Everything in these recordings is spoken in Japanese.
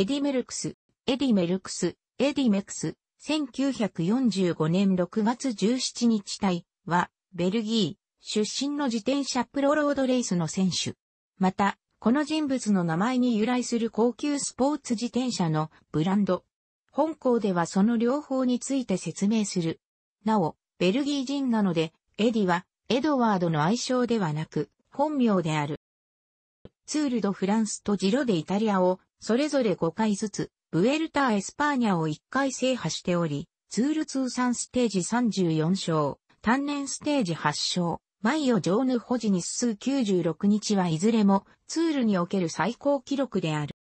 エディメルクス、エディメルクス、エディメクス、1945年6月17日隊は、ベルギー出身の自転車プロロードレースの選手。また、この人物の名前に由来する高級スポーツ自転車のブランド。本校ではその両方について説明する。なお、ベルギー人なので、エディは、エドワードの愛称ではなく、本名である。ツール・ド・フランスとジロでイタリアをそれぞれ5回ずつ、ブエルタ・エスパーニャを1回制覇しており、ツール通算ステージ34勝、単年ステージ8勝、イオ・ジョーヌ・ホジニス数96日はいずれもツールにおける最高記録である。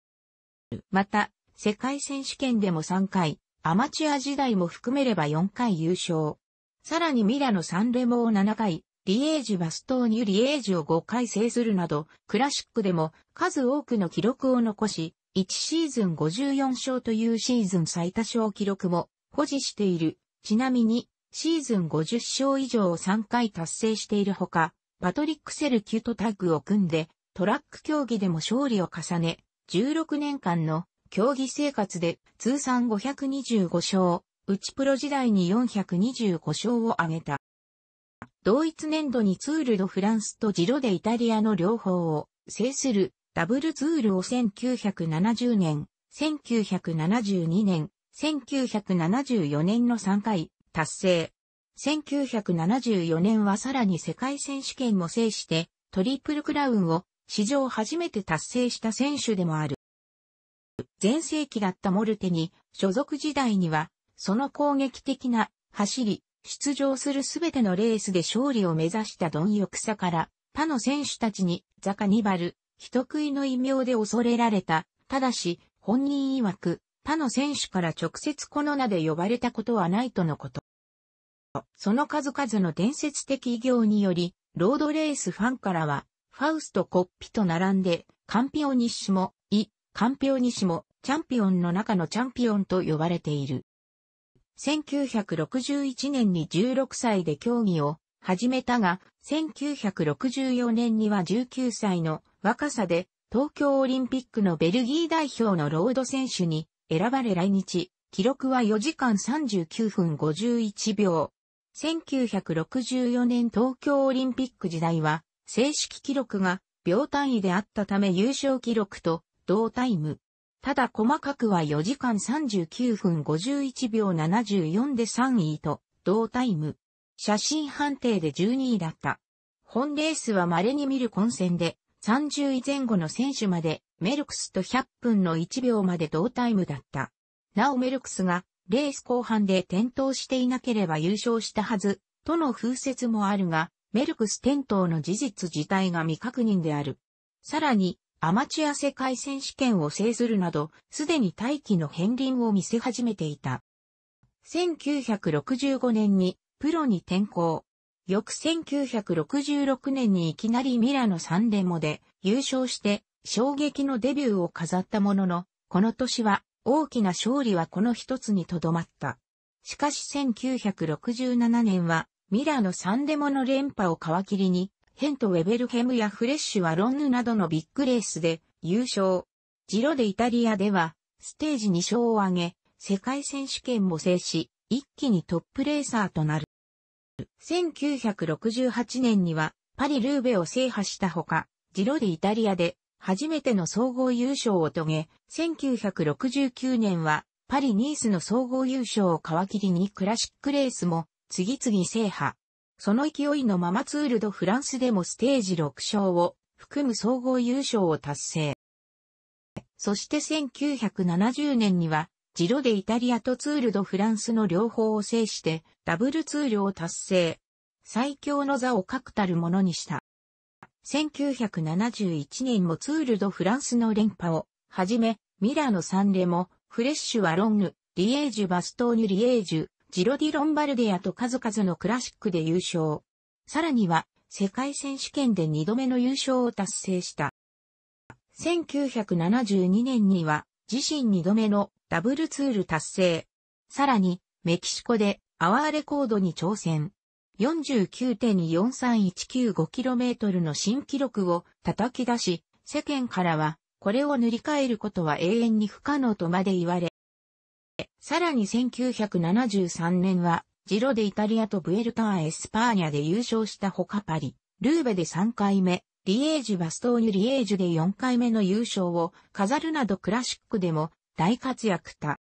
また、世界選手権でも3回、アマチュア時代も含めれば4回優勝。さらにミラノ・サンレモを7回、リエージ・バストーニュ・リエージを5回制するなど、クラシックでも数多くの記録を残し、1シーズン54勝というシーズン最多勝記録も保持している。ちなみに、シーズン50勝以上を3回達成しているほか、パトリック・セルキュとタッグを組んで、トラック競技でも勝利を重ね、16年間の競技生活で通算525勝、うちプロ時代に425勝を挙げた。同一年度にツール・ド・フランスとジロでイタリアの両方を制するダブルツールを1970年、1972年、1974年の3回達成。1974年はさらに世界選手権も制してトリプルクラウンを史上初めて達成した選手でもある。前世紀だったモルテに所属時代にはその攻撃的な走り、出場するすべてのレースで勝利を目指した貪欲さから他の選手たちにザカニバル、人食いの異名で恐れられた。ただし、本人曰く、他の選手から直接この名で呼ばれたことはないとのこと。その数々の伝説的偉業により、ロードレースファンからは、ファウスト・コッピと並んで、カンピオニッシモ、イ、カンピオニシモ、チャンピオンの中のチャンピオンと呼ばれている。1961年に16歳で競技を始めたが、1964年には19歳の若さで東京オリンピックのベルギー代表のロード選手に選ばれ来日、記録は4時間39分51秒。1964年東京オリンピック時代は、正式記録が秒単位であったため優勝記録と同タイム。ただ細かくは4時間39分51秒74で3位と同タイム。写真判定で12位だった。本レースは稀に見る混戦で、30位前後の選手まで、メルクスと100分の1秒まで同タイムだった。なおメルクスが、レース後半で転倒していなければ優勝したはず、との風説もあるが、メルクス転倒の事実自体が未確認である。さらに、アマチュア世界選手権を制するなど、すでに大気の片鱗を見せ始めていた。1965年にプロに転向。翌1966年にいきなりミラノサンレモで優勝して衝撃のデビューを飾ったものの、この年は大きな勝利はこの一つにとどまった。しかし1967年はミラノサンレモの連覇を皮切りに、ヘント・ウェベルヘムやフレッシュ・はロンヌなどのビッグレースで優勝。ジロでイタリアではステージ2勝を挙げ、世界選手権も制し、一気にトップレーサーとなる。1968年にはパリ・ルーベを制覇したほか、ジロディイタリアで初めての総合優勝を遂げ、1969年はパリ・ニースの総合優勝を皮切りにクラシックレースも次々制覇。その勢いのままツールドフランスでもステージ6勝を含む総合優勝を達成。そして1970年にはジロでイタリアとツールドフランスの両方を制して、ダブルツールを達成。最強の座を確たるものにした。1971年もツールドフランスの連覇を、はじめ、ミラノ・サンレモ、フレッシュ・ワロング、リエージュ・バストーニュ・リエージュ、ジロディ・ロンバルディアと数々のクラシックで優勝。さらには、世界選手権で2度目の優勝を達成した。1972年には、自身2度目のダブルツール達成。さらに、メキシコでアワーレコードに挑戦。49.4319.5km の新記録を叩き出し、世間からは、これを塗り替えることは永遠に不可能とまで言われ、さらに1973年は、ジロでイタリアとブエルターエスパーニャで優勝したほかパリ、ルーベで3回目、リエージュバストーニュリエージュで4回目の優勝を飾るなどクラシックでも大活躍た。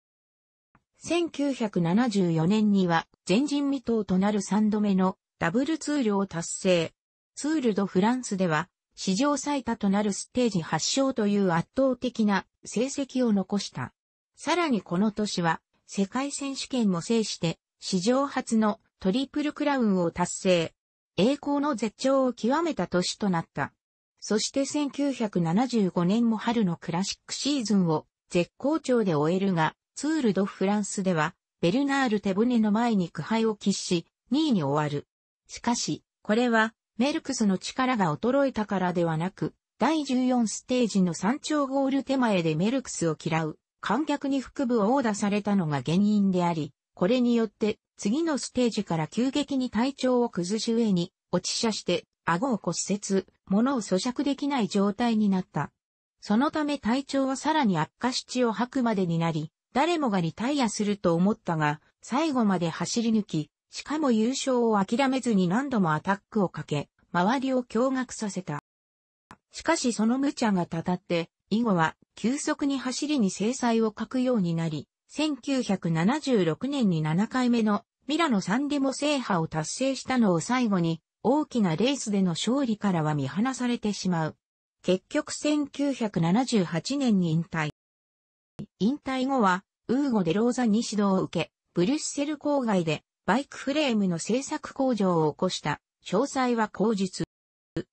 1974年には前人未到となる3度目のダブルツールを達成。ツールドフランスでは史上最多となるステージ8勝という圧倒的な成績を残した。さらにこの年は世界選手権も制して史上初のトリプルクラウンを達成。栄光の絶頂を極めた年となった。そして1975年も春のクラシックシーズンを絶好調で終えるが、ツール・ド・フランスでは、ベルナール・手舟の前に苦杯を喫し、2位に終わる。しかし、これは、メルクスの力が衰えたからではなく、第14ステージの山頂ゴール手前でメルクスを嫌う、観客に腹部を殴打されたのが原因であり、これによって、次のステージから急激に体調を崩し上に、落ち射して、顎を骨折、物を咀嚼できない状態になった。そのため体調はさらに悪化し血を吐くまでになり、誰もがリタイアすると思ったが、最後まで走り抜き、しかも優勝を諦めずに何度もアタックをかけ、周りを驚愕させた。しかしその無茶がたたって、以後は急速に走りに制裁を書くようになり、1976年に7回目のミラノサンデモ制覇を達成したのを最後に、大きなレースでの勝利からは見放されてしまう。結局1978年に引退。引退後は、ウーゴ・デローザに指導を受け、ブリュッセル郊外でバイクフレームの製作工場を起こした、詳細は口日。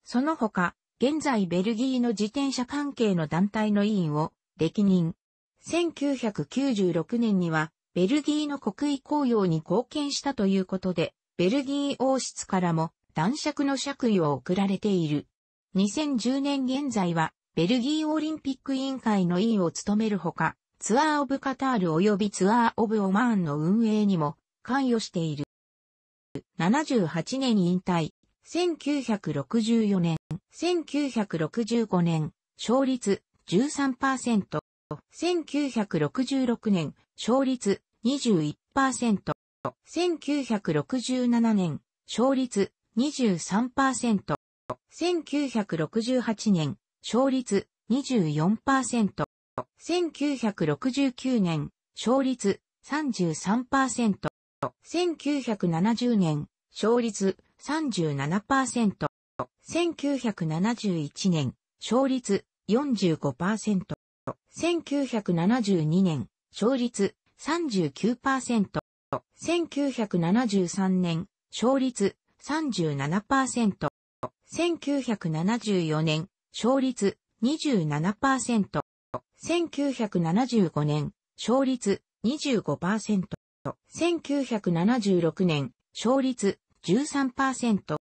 その他、現在ベルギーの自転車関係の団体の委員を歴任。1996年には、ベルギーの国威公用に貢献したということで、ベルギー王室からも男爵の爵位を贈られている。2010年現在は、ベルギーオリンピック委員会の委員を務めるほか、ツアーオブカタール及びツアーオブオマーンの運営にも関与している。78年引退、1964年、1965年、勝率13%。1966年、勝率21%。1967年、勝率23%。1968年、勝率24%。1969年、勝率33%。1970年、勝率37%。1971年、勝率45%。1972年、勝率39%。1973年、勝率37%。1974年、勝率27%。1975年、勝率25%。1976年、勝率13%。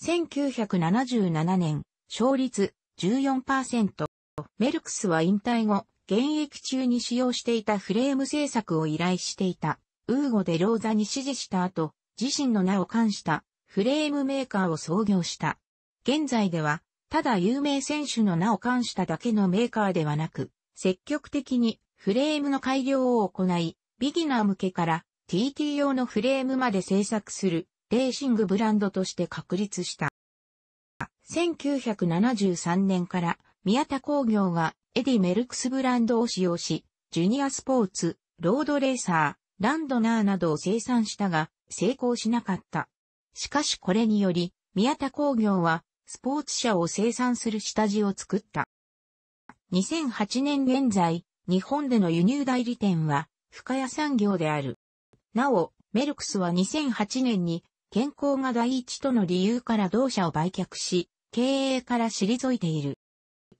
1977年、勝率14%。メルクスは引退後、現役中に使用していたフレーム制作を依頼していた、ウーゴ・デ・ローザに指示した後、自身の名を冠したフレームメーカーを創業した。現在では、ただ有名選手の名を冠しただけのメーカーではなく、積極的にフレームの改良を行い、ビギナー向けから TT 用のフレームまで制作するレーシングブランドとして確立した。1973年から宮田工業がエディ・メルクスブランドを使用し、ジュニアスポーツ、ロードレーサー、ランドナーなどを生産したが、成功しなかった。しかしこれにより、宮田工業は、スポーツ車を生産する下地を作った。2008年現在、日本での輸入代理店は、深谷産業である。なお、メルクスは2008年に、健康が第一との理由から同社を売却し、経営から退いている。